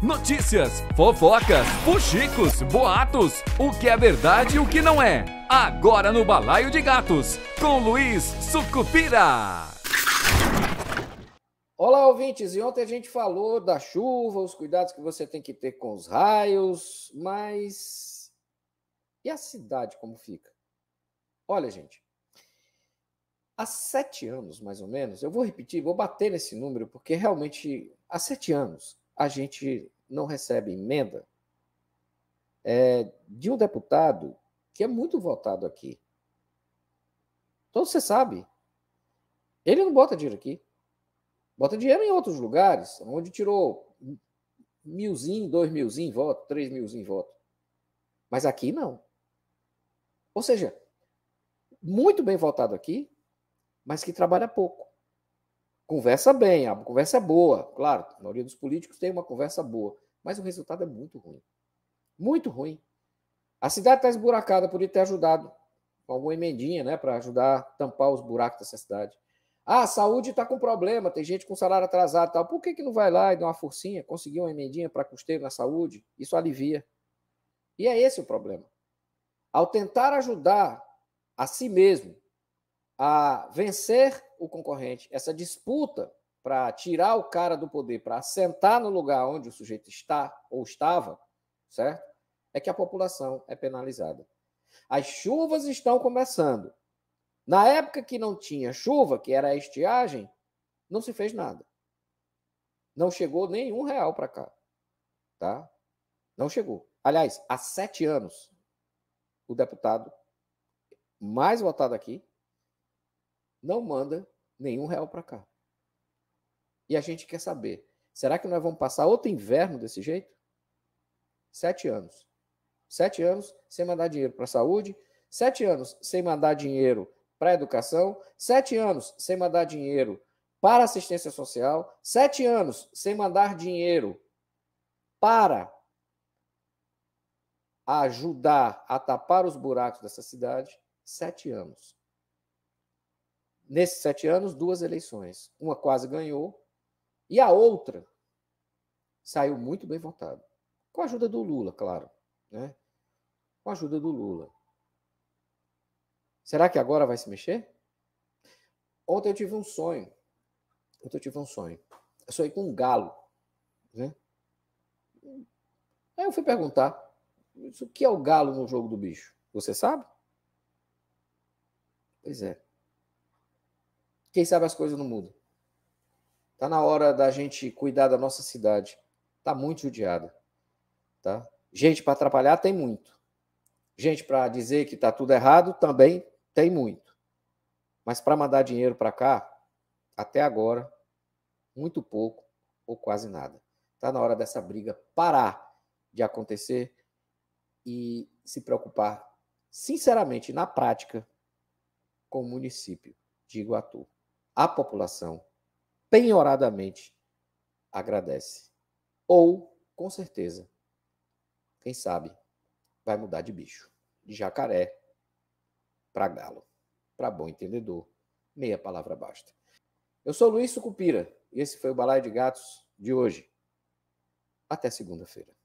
Notícias, fofocas, fuxicos, boatos, o que é verdade e o que não é. Agora no Balaio de Gatos, com Luiz Sucupira. Olá, ouvintes! E ontem a gente falou da chuva, os cuidados que você tem que ter com os raios, mas. E a cidade como fica? Olha, gente, há sete anos, mais ou menos, eu vou repetir, vou bater nesse número, porque realmente há sete anos a gente não recebe emenda é, de um deputado que é muito votado aqui. Então você sabe, ele não bota dinheiro aqui. Bota dinheiro em outros lugares, onde tirou milzinho, dois milzinho em voto, três milzinho em voto. Mas aqui não. Ou seja, muito bem votado aqui, mas que trabalha pouco. Conversa bem, a conversa é boa, claro, a maioria dos políticos tem uma conversa boa, mas o resultado é muito ruim. Muito ruim. A cidade está esburacada, podia ter ajudado com alguma emendinha, né, para ajudar a tampar os buracos dessa cidade. Ah, a saúde está com problema, tem gente com salário atrasado tal. Por que, que não vai lá e dá uma forcinha, conseguir uma emendinha para custeio na saúde? Isso alivia. E é esse o problema. Ao tentar ajudar a si mesmo, a vencer o concorrente, essa disputa para tirar o cara do poder, para sentar no lugar onde o sujeito está ou estava, certo? É que a população é penalizada. As chuvas estão começando. Na época que não tinha chuva, que era a estiagem, não se fez nada. Não chegou nenhum real para cá. Tá? Não chegou. Aliás, há sete anos, o deputado mais votado aqui não manda nenhum real para cá. E a gente quer saber: será que nós vamos passar outro inverno desse jeito? Sete anos. Sete anos sem mandar dinheiro para a saúde, sete anos sem mandar dinheiro para a educação, sete anos sem mandar dinheiro para assistência social, sete anos sem mandar dinheiro para ajudar a tapar os buracos dessa cidade, sete anos nesses sete anos, duas eleições. Uma quase ganhou e a outra saiu muito bem votada. Com a ajuda do Lula, claro. Né? Com a ajuda do Lula. Será que agora vai se mexer? Ontem eu tive um sonho. Ontem eu tive um sonho. Eu sonhei com um galo. Né? Aí eu fui perguntar: o que é o galo no jogo do bicho? Você sabe? Pois é. Quem sabe as coisas não mudam. Tá na hora da gente cuidar da nossa cidade. Tá muito judiada, tá? Gente para atrapalhar tem muito. Gente para dizer que tá tudo errado também tem muito. Mas para mandar dinheiro para cá, até agora muito pouco ou quase nada. Tá na hora dessa briga parar de acontecer e se preocupar sinceramente na prática com o município de Iguatu a população penhoradamente agradece. Ou, com certeza, quem sabe, vai mudar de bicho, de jacaré para galo. Para bom entendedor, meia palavra basta. Eu sou Luiz Sucupira e esse foi o Balaio de Gatos de hoje. Até segunda-feira.